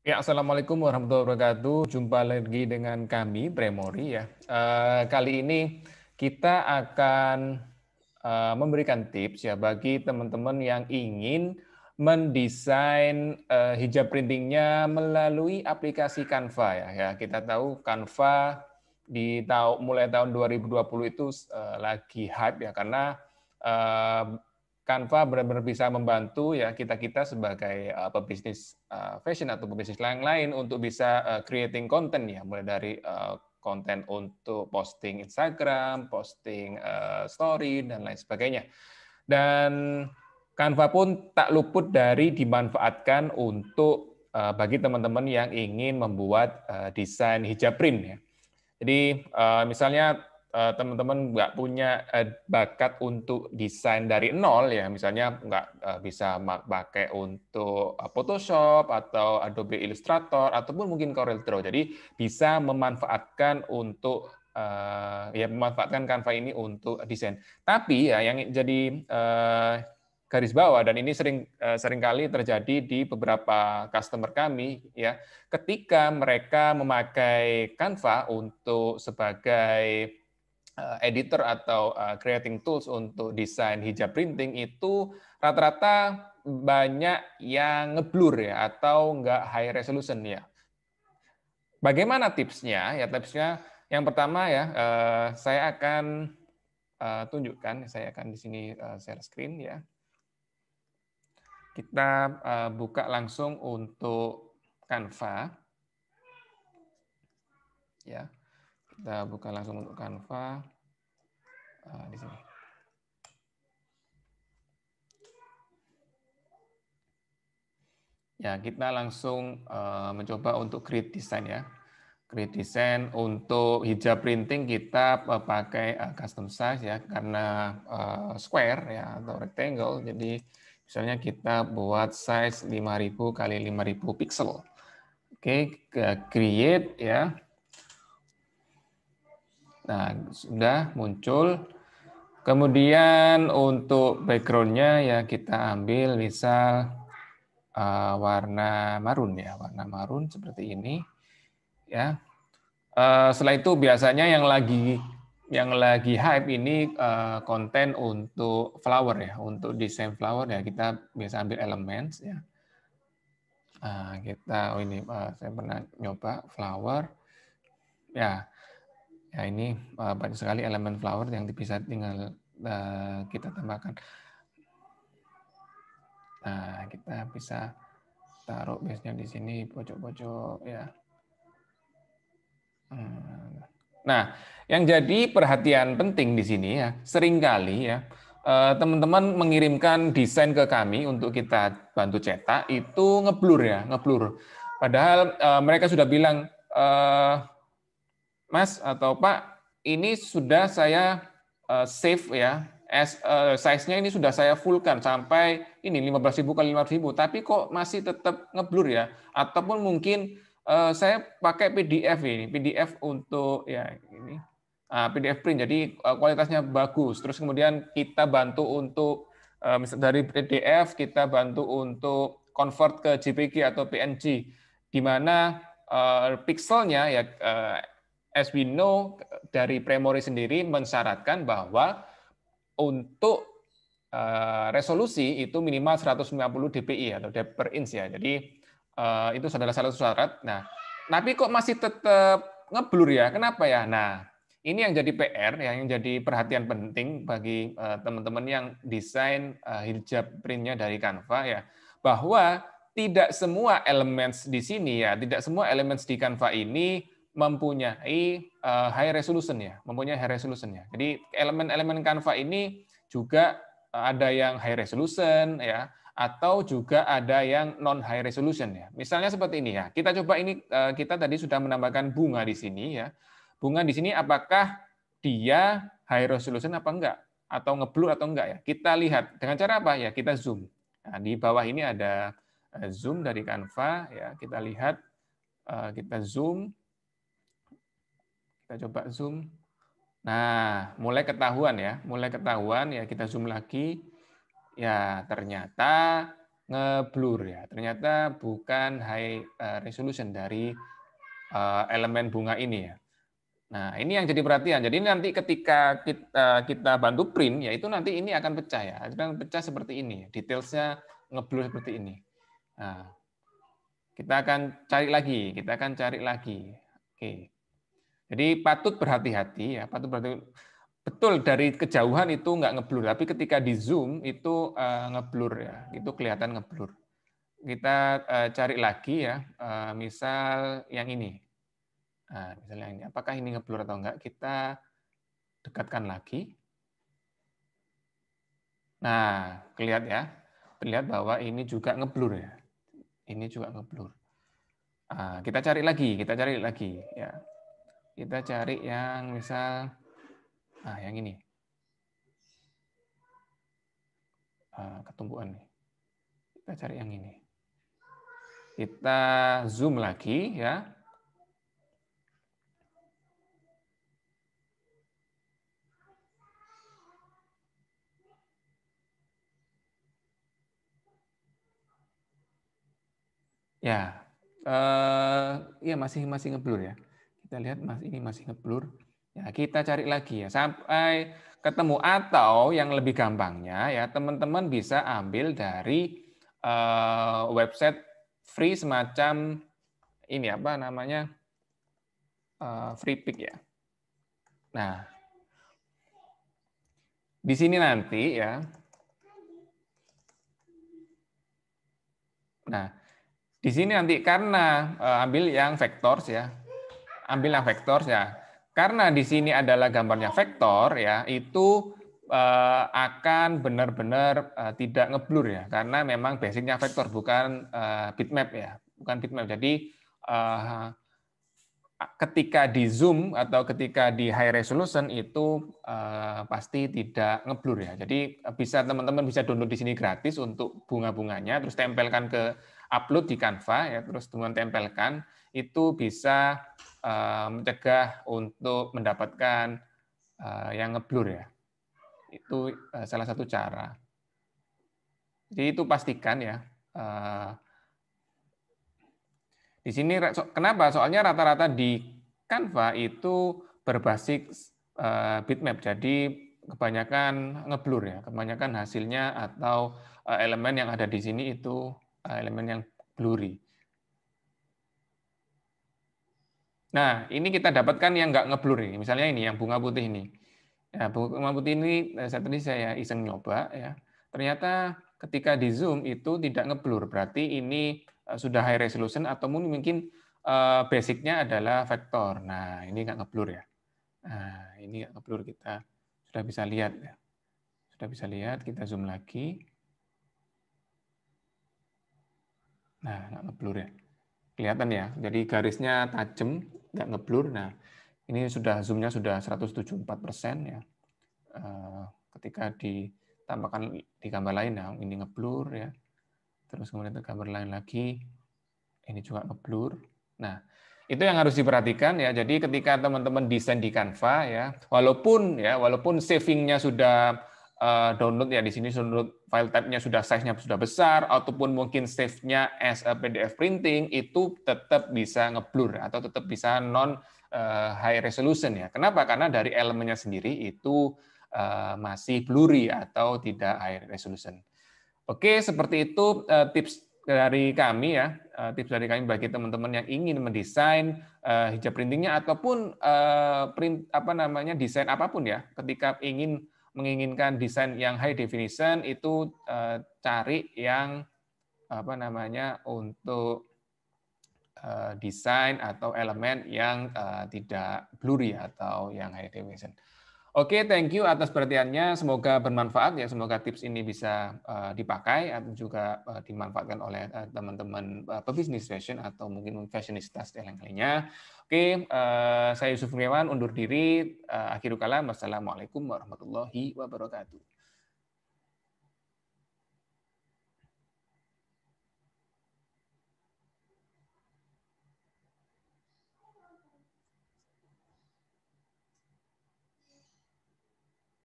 Ya, assalamualaikum warahmatullahi wabarakatuh. Jumpa lagi dengan kami, Premori. Ya, uh, kali ini kita akan uh, memberikan tips ya bagi teman-teman yang ingin mendesain uh, hijab printingnya melalui aplikasi Canva ya. ya kita tahu Canva di tahu mulai tahun 2020 itu uh, lagi hype ya karena uh, Canva benar-benar bisa membantu ya kita-kita sebagai uh, pebisnis uh, fashion atau pebisnis lain-lain untuk bisa uh, creating content ya mulai dari uh, konten untuk posting Instagram, posting uh, story dan lain sebagainya. Dan Canva pun tak luput dari dimanfaatkan untuk uh, bagi teman-teman yang ingin membuat uh, desain hijab print ya. Jadi uh, misalnya Eh, teman-teman nggak punya eh, bakat untuk desain dari nol ya misalnya nggak eh, bisa pakai untuk Photoshop atau Adobe Illustrator ataupun mungkin Corel Draw jadi bisa memanfaatkan untuk ya memanfaatkan Canva ini untuk desain tapi ya yang jadi garis bawah dan ini sering sering kali terjadi di beberapa customer kami ya ketika mereka memakai Canva untuk sebagai Eh, editor atau uh, creating tools untuk desain hijab printing itu rata-rata banyak yang ngeblur ya atau nggak high resolution ya. Bagaimana tipsnya? Ya tipsnya yang pertama ya uh, saya akan uh, tunjukkan saya akan di sini uh, share screen ya. Kita uh, buka langsung untuk Canva. Ya. Kita buka langsung untuk Canva uh, di sini. Ya, kita langsung uh, mencoba untuk create design ya. Create design untuk hijab printing kita uh, pakai uh, custom size ya karena uh, square ya atau rectangle. Jadi misalnya kita buat size 5000 kali 5000 pixel. Oke, okay, create ya. Nah, sudah muncul. Kemudian untuk backgroundnya ya kita ambil misal uh, warna marun ya, warna marun seperti ini ya. Uh, setelah itu biasanya yang lagi yang lagi hype ini uh, konten untuk flower ya, untuk desain flower ya kita biasa ambil elements ya. Uh, kita oh ini uh, saya pernah nyoba flower ya. Ya ini uh, banyak sekali elemen flower yang bisa tinggal eh, kita tambahkan. Nah, kita bisa taruh biasanya di sini pojok-pojok ya. Hmm. Nah, yang jadi perhatian penting di sini ya, seringkali ya eh, teman-teman mengirimkan desain ke kami untuk kita bantu cetak itu ngeblur ya, ngeblur. Padahal mereka sudah bilang Mas atau Pak, ini sudah saya uh, save ya, as, uh, size-nya ini sudah saya fullkan sampai ini 15.000 kali 15.000, tapi kok masih tetap ngeblur ya? Ataupun mungkin uh, saya pakai PDF ini, PDF untuk ya ini uh, ah, PDF print, jadi uh, kualitasnya bagus. Terus kemudian kita bantu untuk uh, dari PDF kita bantu untuk convert ke JPG atau PNG, di mana uh, pixelnya ya uh, as we know dari Premori sendiri mensyaratkan bahwa untuk eh, resolusi itu minimal 150 dpi atau dpi per inch ya. Jadi eh, itu adalah salah satu syarat. Nah, tapi kok masih tetap ngeblur ya? Kenapa ya? Nah, ini yang jadi PR, yang jadi perhatian penting bagi eh, teman-teman yang desain hijab printnya dari Canva ya, bahwa tidak semua elemen di sini ya, tidak semua elemen di Canva ini mempunyai uh, high resolution ya, mempunyai high resolution ya. Jadi elemen-elemen Canva ini juga eh, ada yang high resolution ya, atau juga ada yang non high resolution ya. Misalnya seperti ini ya. Kita coba ini uh, kita tadi sudah menambahkan bunga di sini ya. Bunga di sini apakah dia high resolution apa enggak atau ngeblur atau enggak ya. Kita lihat dengan cara apa ya? Kita zoom. Nah, di bawah ini ada zoom dari Canva ya. Kita lihat kita zoom kita coba zoom. Nah, mulai ketahuan ya, mulai ketahuan ya kita zoom lagi. Ya, ternyata ngeblur ya. Ternyata bukan high eh, resolution dari eh, elemen bunga ini ya. Nah, ini yang jadi perhatian. Jadi nanti ketika kita, eh, kita bantu print, ya itu nanti ini akan pecah ya. Akan pecah seperti ini. Detailsnya ngeblur seperti ini. Nah, kita akan cari lagi. Kita akan cari lagi. Oke. Jadi patut berhati-hati ya, patut berhati -hati. betul dari kejauhan itu nggak ngeblur, tapi ketika di zoom itu eh, ngeblur ya, itu kelihatan ngeblur. Kita eh, cari lagi ya, eh, misal yang ini. Nah, misalnya ini, apakah ini ngeblur atau enggak? Kita dekatkan lagi. Nah, kelihat ya, terlihat bahwa ini juga ngeblur ya. Ini juga ngeblur. Nah, kita cari lagi, kita cari lagi ya kita cari yang misal ah yang ini ah, ketumbuhan nih kita cari yang ini kita zoom lagi ya Ya, uh, ya masih masih ngeblur ya. Kita lihat mas ini masih ngeblur. Ya, kita cari lagi ya sampai ketemu atau yang lebih gampangnya ya teman-teman bisa ambil dari uh, website free semacam ini apa namanya uh, eh, free pick ya. Nah, di sini nanti ya. Nah, di sini nanti karena uh, ambil yang vectors ya, ambillah vektor ya. Karena di sini adalah gambarnya vektor ya, itu uh, akan benar-benar uh, tidak ngeblur ya. Karena memang basicnya vektor bukan uh, bitmap ya, bukan bitmap. Jadi uh, ketika di zoom atau ketika di high resolution itu uh, pasti tidak ngeblur ya. Jadi bisa teman-teman bisa download di sini gratis untuk bunga-bunganya terus tempelkan ke upload di Canva ya terus teman tempelkan itu bisa eh, mencegah untuk mendapatkan eh, yang ngeblur ya. Itu eh, salah satu cara. Jadi itu pastikan ya. Di sini kenapa? Soalnya rata-rata di Canva itu berbasis bitmap. Jadi kebanyakan ngeblur ya, kebanyakan hasilnya atau elemen yang ada di sini itu elemen yang blurry. Nah, ini kita dapatkan yang nggak ngeblur ini. Misalnya ini yang bunga putih ini. Ya, bunga putih ini eh, saya tadi saya iseng nyoba ya. Ternyata ketika di zoom itu tidak ngeblur. Berarti ini eh, sudah high resolution atau mungkin eh, basicnya adalah vektor. Nah, ini nggak ngeblur ya. Nah, ini nggak ngeblur kita sudah bisa lihat ya. Sudah bisa lihat, kita zoom lagi. Nah, nggak ngeblur ya. Kelihatan ya. Jadi garisnya tajam, nggak ngeblur. Nah, ini sudah zoomnya sudah 174 persen ya. Eh, ketika ditambahkan di gambar lain, nah ini ngeblur ya. Terus kemudian ke gambar lain lagi, ini juga ngeblur. Nah, itu yang harus diperhatikan ya. Jadi ketika teman-teman desain di Canva ya, walaupun ya, walaupun savingnya sudah Eh, download ya di sini download file type-nya sudah size-nya sudah besar ataupun mungkin save-nya as a PDF printing itu tetap bisa ngeblur atau tetap bisa non eh, high resolution ya. Kenapa? Karena dari elemennya sendiri itu eh, masih blurry atau tidak high resolution. Oke, seperti itu tips dari kami ya, tips dari kami bagi teman-teman yang ingin mendesain hijab printingnya ataupun print apa namanya desain apapun ya, ketika ingin menginginkan desain yang high definition itu eh, cari yang apa namanya untuk eh, desain atau elemen yang eh, tidak blurry atau yang high definition. Oke, thank you atas perhatiannya. Semoga bermanfaat ya. Semoga tips ini bisa eh, dipakai atau juga eh, dimanfaatkan oleh eh, teman-teman uh, pebisnis fashion atau mungkin fashionistas dan lain-lainnya. Oke, uh, saya Yusuf Kurniawan undur diri. Uh, akhirul kalam. Wassalamualaikum warahmatullahi wabarakatuh.